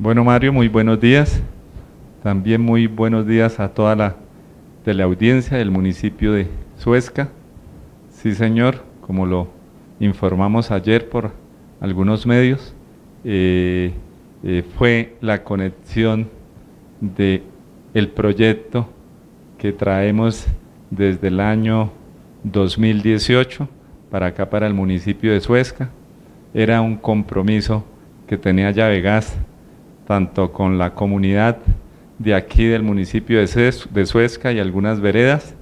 Bueno, Mario, muy buenos días. También muy buenos días a toda la teleaudiencia del municipio de Suezca. Sí, señor, como lo informamos ayer por algunos medios, eh, eh, fue la conexión de el proyecto que traemos desde el año 2018 para acá, para el municipio de Suezca. Era un compromiso que tenía Gas tanto con la comunidad de aquí del municipio de Suezca y algunas veredas,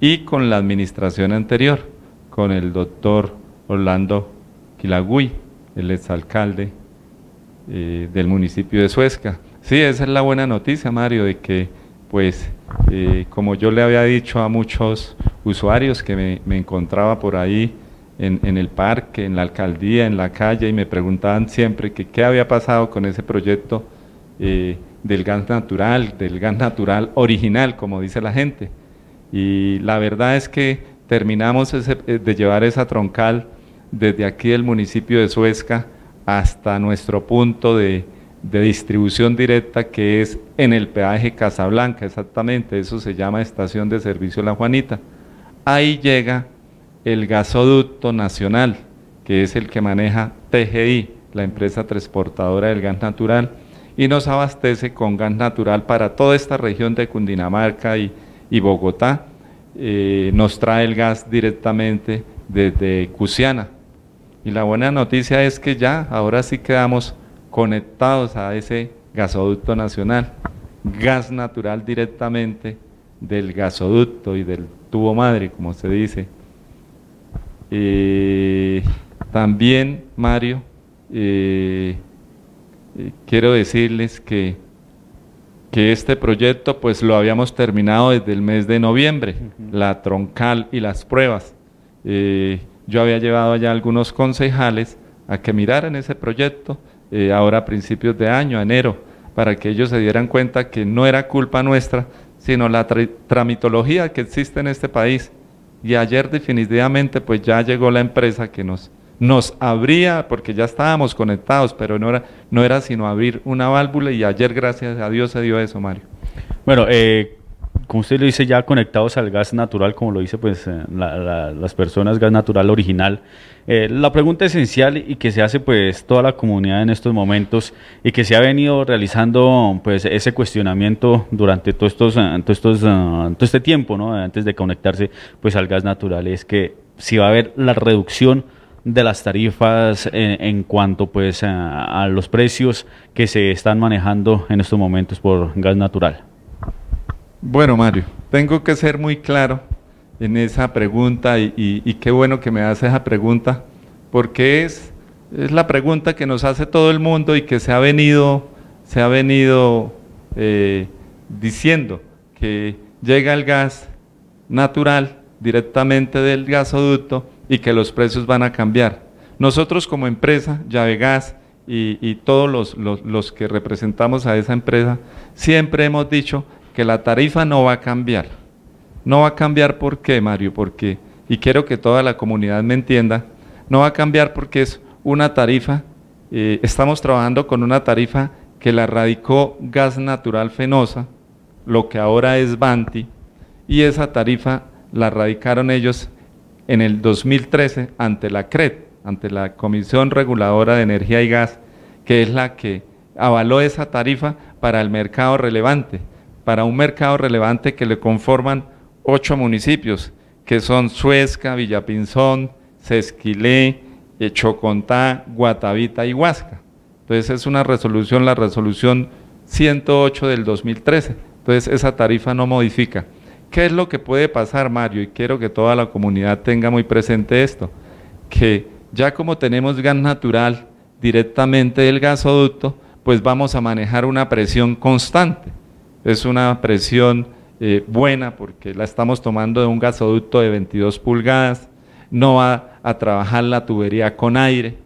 y con la administración anterior, con el doctor Orlando Quilagüí, el exalcalde eh, del municipio de Suezca. Sí, esa es la buena noticia, Mario, de que, pues, eh, como yo le había dicho a muchos usuarios que me encontraba por ahí, en, el parque, en la alcaldía, en la calle, y me preguntaban siempre qué había pasado con ese proyecto eh, del gas natural, del gas natural original, como dice la gente. Y la verdad es que terminamos eh, de llevar esa troncal desde aquí del municipio de Suezca hasta nuestro punto de distribución directa que es en el peaje Casablanca, exactamente, eso se llama Estación de Servicio La Juanita. Ahí llega el gasoducto nacional, que es el que maneja TGI, la empresa transportadora del gas natural, y nos abastece con gas natural para toda esta región de Cundinamarca y, Bogotá. Eh, nos trae el gas directamente desde Cusiana. Y la buena noticia es que ya, ahora sí quedamos conectados a ese gasoducto nacional, gas natural directamente del gasoducto y del tubo madre, como se dice, eh, también, Mario, eh, eh, quiero decirles que, que, este proyecto pues lo habíamos terminado desde el mes de noviembre, la troncal y las pruebas. yo había llevado allá algunos concejales a que miraran ese proyecto ahora a principios de año, enero, para que ellos se dieran cuenta que no era culpa nuestra, sino la tramitología que existe en este país y ayer definitivamente pues ya llegó la empresa que nos, nos abría, porque ya estábamos conectados, pero no era, no era sino abrir una válvula y ayer gracias a Dios se dio eso, Mario. Bueno, eh, como usted lo dice, ya conectados al gas natural, como lo dice pues eh, las personas, gas natural original. Eh, la pregunta esencial y que se hace pues toda la comunidad en estos momentos y que se ha venido realizando pues ese cuestionamiento durante eh, todo, estos, este tiempo, ¿no? antes de conectarse pues al gas natural, es que si va a haber la reducción de las tarifas en, cuanto pues a los precios que se están manejando en estos momentos por gas natural. Bueno, Mario, tengo que ser muy claro en esa pregunta y, qué bueno que me hace esa pregunta, porque es, la pregunta que nos hace todo el mundo y que se ha venido, se ha venido eh, diciendo que llega el gas natural directamente del gasoducto y que los precios van a cambiar. Nosotros como empresa, Llave Gas y, todos los que representamos a esa empresa, siempre hemos dicho que la tarifa no va a cambiar. No va a cambiar por qué, Mario, porque, y quiero que toda la comunidad me entienda, no va a cambiar porque es una tarifa, eh, estamos trabajando con una tarifa que la radicó Gas Natural Fenosa, lo que ahora es Banti, y esa tarifa la radicaron ellos en el 2013 ante la CRED, ante la Comisión Reguladora de Energía y Gas, que es la que avaló esa tarifa para el mercado relevante para un mercado relevante que le conforman ocho municipios, que son Suezca, Villapinzón, Sesquilé, eh, Chocontá, Guatavita y Huasca. Entonces es una resolución, la resolución 108 del 2013. Entonces esa tarifa no modifica. ¿Qué es lo que puede pasar, Mario? Y quiero que toda la comunidad tenga muy presente esto, que ya como tenemos gas natural directamente del gasoducto, pues vamos a manejar una presión constante es una presión eh, buena porque la estamos tomando de un gasoducto de 22 pulgadas, no va a trabajar la tubería con aire,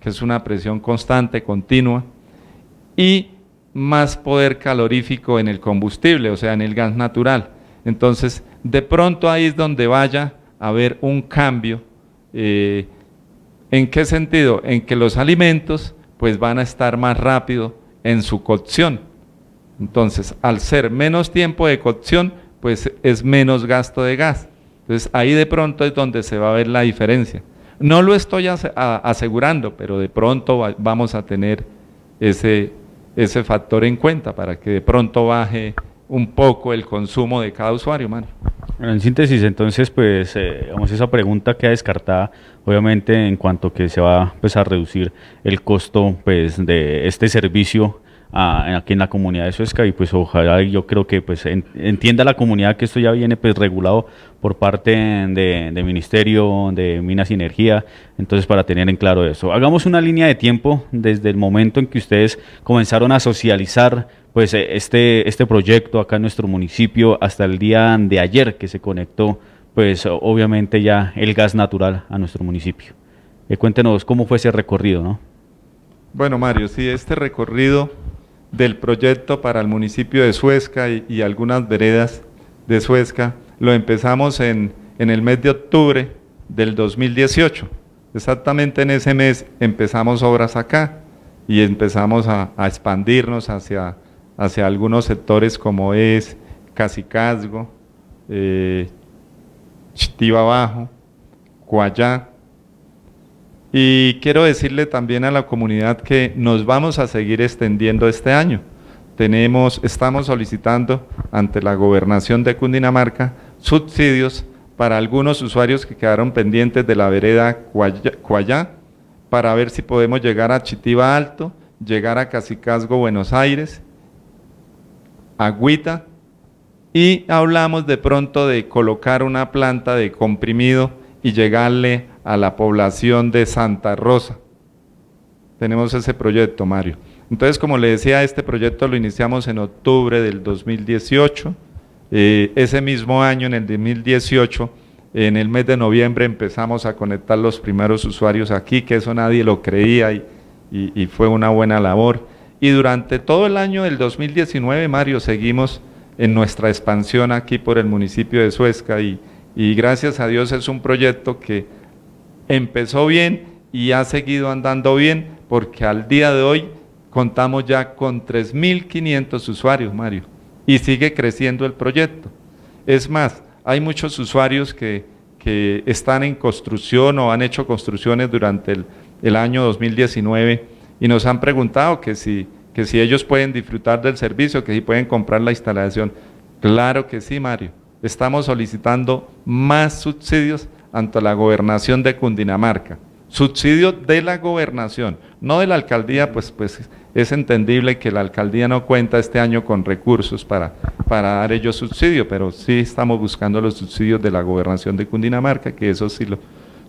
que es una presión constante, continua, y más poder calorífico en el combustible, o sea, en el gas natural. Entonces, de pronto ahí es donde vaya a haber un cambio. Eh, ¿En qué sentido? En que los alimentos pues van a estar más rápido en su cocción entonces, al ser menos tiempo de cocción, pues es menos gasto de gas. Entonces, ahí de pronto es donde se va a ver la diferencia. No lo estoy asegurando, pero de pronto vamos a tener ese, ese factor en cuenta para que de pronto baje un poco el consumo de cada usuario, Mario. en síntesis, entonces, pues, vamos eh, esa pregunta queda descartada, obviamente, en cuanto que se va empezar pues, a reducir el costo pues, de este servicio aquí en la comunidad de Suezca y pues ojalá yo creo que pues entienda la comunidad que esto ya viene pues regulado por parte de, Ministerio de Minas y Energía, entonces para tener en claro eso. Hagamos una línea de tiempo desde el momento en que ustedes comenzaron a socializar pues e, este, este proyecto acá en nuestro municipio hasta el día de ayer que se conectó pues obviamente ya el gas natural a nuestro municipio. Eh, cuéntenos cómo fue ese recorrido, ¿no? Bueno, Mario, sí, este recorrido del proyecto para el municipio de Suezca y, algunas veredas de Suezca. Lo empezamos en, en el mes de octubre del 2018. Exactamente en ese mes empezamos obras acá y empezamos a, expandirnos hacia, hacia algunos sectores como es Casicazgo, eh, Chitiva Bajo, y quiero decirle también a la comunidad que nos vamos a seguir extendiendo este año. Tenemos, estamos solicitando ante la gobernación de Cundinamarca subsidios para algunos usuarios que quedaron pendientes de la vereda Cuayá, para ver si podemos llegar a Chitiba Alto, llegar a Casicasgo, Buenos Aires, Agüita, y hablamos de pronto de colocar una planta de comprimido y llegarle a la población de Santa Rosa. Tenemos ese proyecto, Mario. Entonces, como le decía, este proyecto lo iniciamos en octubre del 2018. Eh, ese mismo año, en el 2018, en el mes de noviembre empezamos a conectar los primeros usuarios aquí, que eso nadie lo creía y, fue una buena labor. Y durante todo el año del 2019, Mario, seguimos en nuestra expansión aquí por el municipio de Suezca y gracias a Dios es un proyecto que empezó bien y ha seguido andando bien porque al día de hoy contamos ya con 3.500 usuarios, Mario, y sigue creciendo el proyecto. Es más, hay muchos usuarios que, están en construcción o han hecho construcciones durante el, año 2019 y nos han preguntado que si, que si ellos pueden disfrutar del servicio, que si pueden comprar la instalación. Claro que sí, Mario. Estamos solicitando más subsidios ante la gobernación de Cundinamarca. Subsidio de la gobernación, no de la alcaldía, pues, pues es entendible que la alcaldía no cuenta este año con recursos para, para dar ellos subsidio, pero sí estamos buscando los subsidios de la gobernación de Cundinamarca, que eso sí, lo,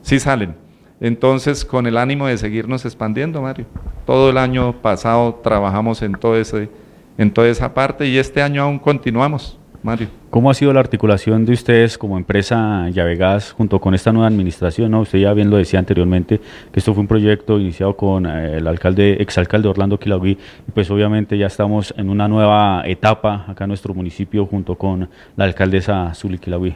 sí salen. Entonces, con el ánimo de seguirnos expandiendo, Mario. Todo el año pasado trabajamos en, todo ese, en toda esa parte y este año aún continuamos, Mario. ¿Cómo ha sido la articulación de ustedes como empresa Llavegas junto con esta nueva administración? Usted ya bien lo decía anteriormente, que esto fue un proyecto iniciado con eh, el alcalde, exalcalde Orlando Quilauí, y pues obviamente ya estamos en una nueva etapa acá en nuestro municipio junto con la alcaldesa Zuli Quilagüí.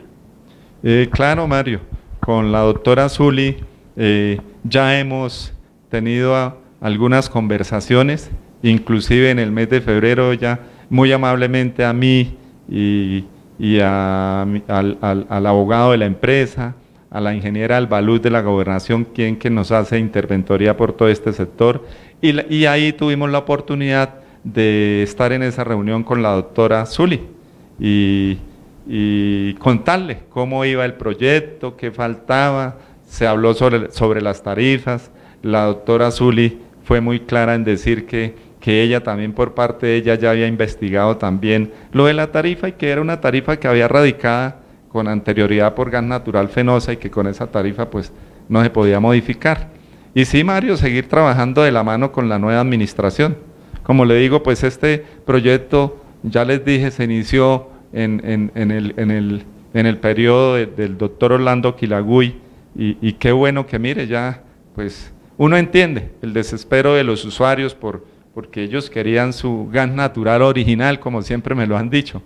Eh, claro, Mario, con la doctora Zuli eh, ya hemos tenido algunas conversaciones, inclusive en el mes de febrero ya muy amablemente a mí y y al, abogado de la empresa, a la ingeniera Albaluz de la gobernación, quien que nos hace interventoría por todo este sector. Y, y ahí tuvimos la oportunidad de estar en esa reunión con la doctora Zuli y, contarle cómo iba el proyecto, qué faltaba, se habló sobre, sobre las tarifas, la doctora Zuli fue muy clara en decir que que ella también por parte de ella ya había investigado también lo de la tarifa y que era una tarifa que había radicada con anterioridad por gas natural fenosa y que con esa tarifa pues no se podía modificar. Y sí, Mario, seguir trabajando de la mano con la nueva administración. Como le digo, pues este proyecto, ya les dije, se inició en, en, en, el, en el, el, periodo del doctor Orlando Quilagüy y qué bueno que mire, ya pues uno entiende el desespero de los usuarios por porque ellos querían su gas natural original, como siempre me lo han dicho.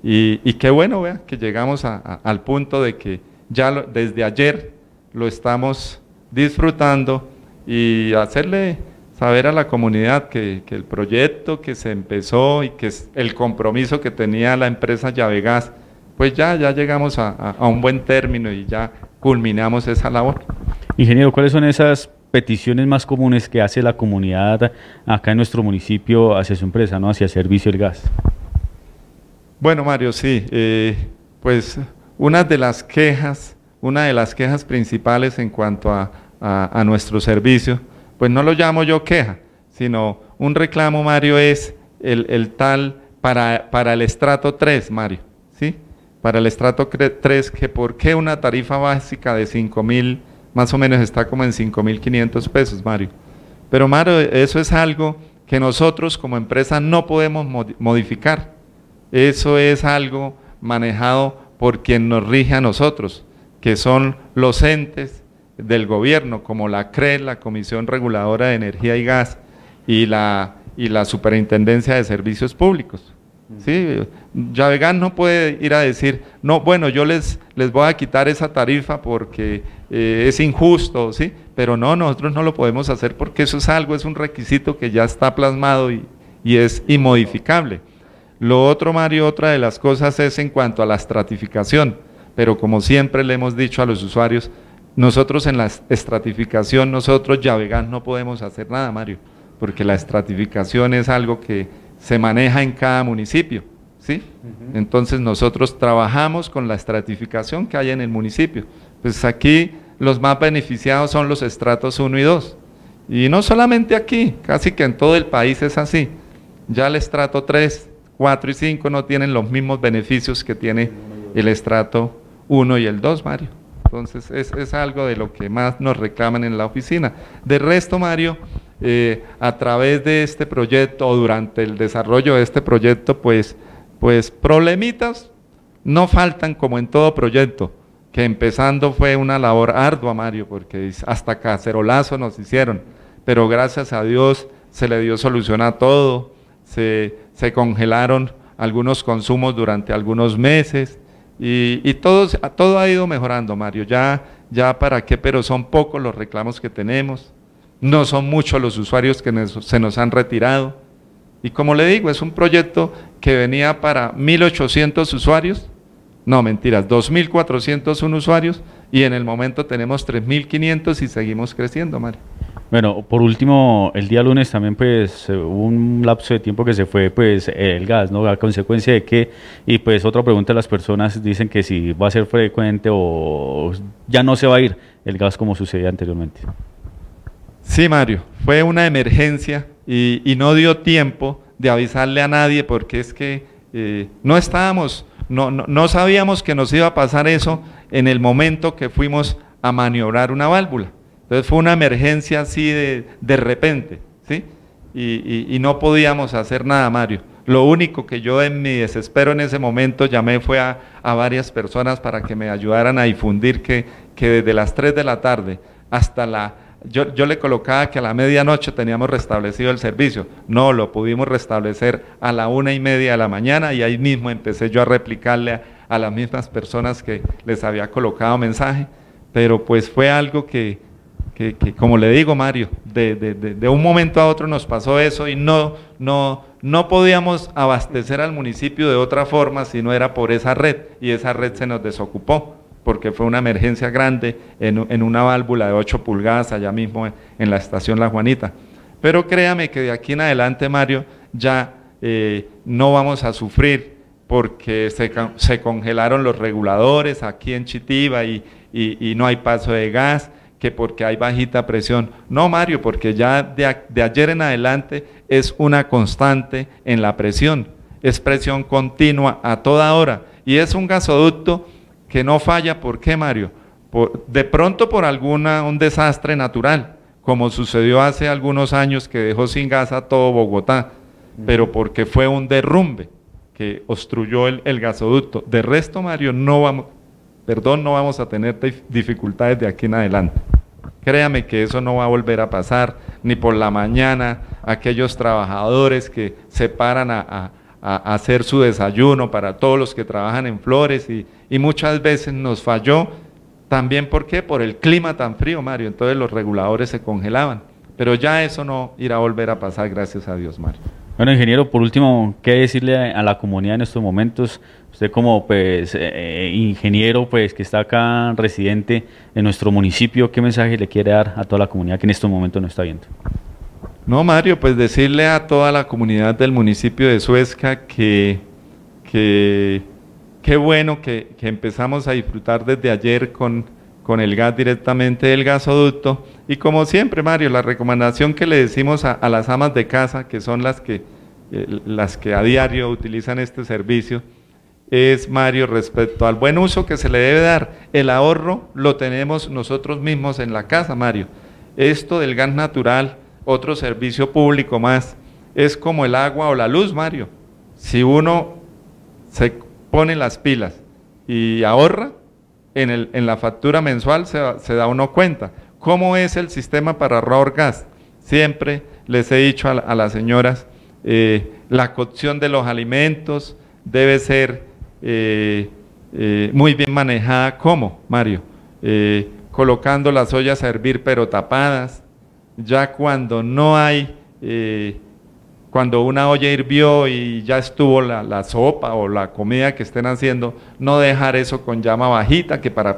Y, qué bueno, vea, que llegamos al punto de que ya desde ayer lo estamos disfrutando y hacerle saber a la comunidad que, el proyecto que se empezó y que el compromiso que tenía la empresa Gas, pues ya, ya llegamos a, un buen término y ya culminamos esa labor. Ingeniero, ¿cuáles son esas peticiones más comunes que hace la comunidad acá en nuestro municipio hacia su empresa, ¿no? hacia Servicio El Gas? Bueno, Mario, sí. Eh, pues una de las quejas, una de las quejas principales en cuanto a, nuestro servicio, pues no lo llamo yo queja, sino un reclamo, Mario, es el, tal para, para, el estrato 3, Mario, ¿sí? Para el estrato 3, que por qué una tarifa básica de 5 mil más o menos está como en 5.500 pesos, Mario. Pero Mario, eso es algo que nosotros como empresa no podemos modificar. Eso es algo manejado por quien nos rige a nosotros, que son los entes del gobierno, como la CRE, la Comisión Reguladora de Energía y Gas, y la, y la Superintendencia de Servicios Públicos. Sí, Yavegan no puede ir a decir, no, bueno, yo les, les voy a quitar esa tarifa porque eh, es injusto, ¿sí? Pero no, nosotros no lo podemos hacer porque eso es algo, es un requisito que ya está plasmado y, y es inmodificable. Lo otro, Mario, otra de las cosas es en cuanto a la estratificación, pero como siempre le hemos dicho a los usuarios, nosotros en la estratificación, nosotros Yavegan no podemos hacer nada, Mario, porque la estratificación es algo que se maneja en cada municipio. ¿sí? Entonces nosotros trabajamos con la estratificación que hay en el municipio. Pues aquí los más beneficiados son los estratos 1 y 2. Y no solamente aquí, casi que en todo el país es así. Ya el estrato 3, 4 y 5 no tienen los mismos beneficios que tiene el estrato 1 y el 2, Mario. Entonces es, es algo de lo que más nos reclaman en la oficina. De resto, Mario, eh, a través de este proyecto o durante el desarrollo de este proyecto, pues, pues problemitas no faltan como en todo proyecto, que empezando fue una labor ardua, Mario, porque hasta cacerolazo nos hicieron, pero gracias a Dios se le dio solución a todo, se, congelaron algunos consumos durante algunos meses y, todo, todo, ha ido mejorando, Mario, ya, ya para qué, pero son pocos los reclamos que tenemos no son muchos los usuarios que se nos han retirado. Y como le digo, es un proyecto que venía para 1.800 usuarios, no mentiras, 2.401 usuarios y en el momento tenemos 3.500 y seguimos creciendo, Mario. Bueno, por último, el día lunes también pues eh, hubo un lapso de tiempo que se fue pues eh, el gas, ¿no? A consecuencia de que, y pues otra pregunta, las personas dicen que si va a ser frecuente o ya no se va a ir el gas como sucedía anteriormente. Sí, Mario, fue una emergencia y, no dio tiempo de avisarle a nadie porque es que eh, no estábamos, no, no, sabíamos que nos iba a pasar eso en el momento que fuimos a maniobrar una válvula. Entonces fue una emergencia así de, de repente, ¿sí? Y, no podíamos hacer nada, Mario. Lo único que yo en mi desespero en ese momento llamé fue a, a varias personas para que me ayudaran a difundir que, que desde las 3 de la tarde hasta la yo, le colocaba que a la medianoche teníamos restablecido el servicio. No, lo pudimos restablecer a la una y media de la mañana y ahí mismo empecé yo a replicarle a, las mismas personas que les había colocado mensaje. Pero pues fue algo que, que, que como le digo, Mario, de, de, un momento a otro nos pasó eso y no, no, no podíamos abastecer al municipio de otra forma si no era por esa red y esa red se nos desocupó porque fue una emergencia grande en, una válvula de 8 pulgadas allá mismo en, la estación La Juanita. Pero créame que de aquí en adelante, Mario, ya eh, no vamos a sufrir porque se, congelaron los reguladores aquí en Chitiba y, no hay paso de gas, que porque hay bajita presión. No, Mario, porque ya de, de ayer en adelante es una constante en la presión, es presión continua a toda hora y es un gasoducto que no falla, ¿por qué, Mario? de pronto por alguna, un desastre natural, como sucedió hace algunos años que dejó sin gas a todo Bogotá, pero porque fue un derrumbe que obstruyó el, gasoducto. De resto, Mario, no vamos, perdón, no vamos a tener dificultades de aquí en adelante. Créame que eso no va a volver a pasar, ni por la mañana aquellos trabajadores que se paran a a, hacer su desayuno para todos los que trabajan en flores y, y muchas veces nos falló también ¿por qué? por el clima tan frío, Mario. Entonces los reguladores se congelaban. Pero ya eso no irá a volver a pasar, gracias a Dios, Mario. Bueno, ingeniero, por último, ¿qué decirle a la comunidad en estos momentos? Usted como pues eh, eh, ingeniero pues que está acá residente en nuestro municipio, ¿qué mensaje le quiere dar a toda la comunidad que en estos momentos no está viendo? No, Mario, pues decirle a toda la comunidad del municipio de Suezca que, qué bueno que, empezamos a disfrutar desde ayer con, con, el gas directamente del gasoducto. Y como siempre, Mario, la recomendación que le decimos a, las amas de casa, que son las que, eh, las que a diario utilizan este servicio, es, Mario, respecto al buen uso que se le debe dar. El ahorro lo tenemos nosotros mismos en la casa, Mario. Esto del gas natural otro servicio público más. Es como el agua o la luz, Mario. Si uno se pone las pilas y ahorra, en, el, en la factura mensual se, se, da uno cuenta. ¿Cómo es el sistema para ahorrar gas? Siempre les he dicho a, las señoras, eh, la cocción de los alimentos debe ser eh, eh, muy bien manejada. ¿Cómo, Mario? colocando las ollas a hervir pero tapadas, ya cuando no hay, eh, cuando una olla hirvió y ya estuvo la, sopa o la comida que estén haciendo, no dejar eso con llama bajita que para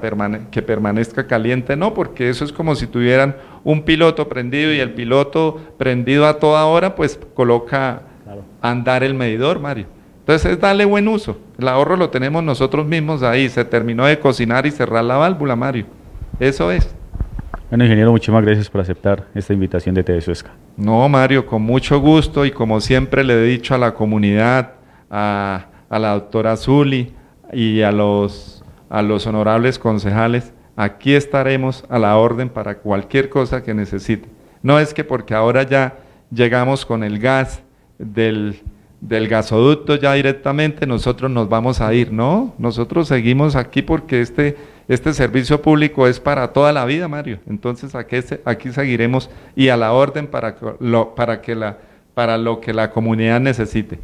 que permanezca caliente, no, porque eso es como si tuvieran un piloto prendido y el piloto prendido a toda hora, pues coloca andar el medidor, Mario. Entonces es buen uso. El ahorro lo tenemos nosotros mismos ahí. Se terminó de cocinar y cerrar la válvula, Mario. Eso es. Bueno, ingeniero, muchísimas gracias por aceptar esta invitación de TV No, Mario, con mucho gusto y como siempre le he dicho a la comunidad, a, la doctora Zuli y a los, a los honorables concejales, aquí estaremos a la orden para cualquier cosa que necesite. No es que porque ahora ya llegamos con el gas del del gasoducto ya directamente, nosotros nos vamos a ir, ¿no? Nosotros seguimos aquí porque este, este servicio público es para toda la vida, Mario. Entonces aquí, aquí seguiremos y a la orden para, para, que la, para lo que la comunidad necesite.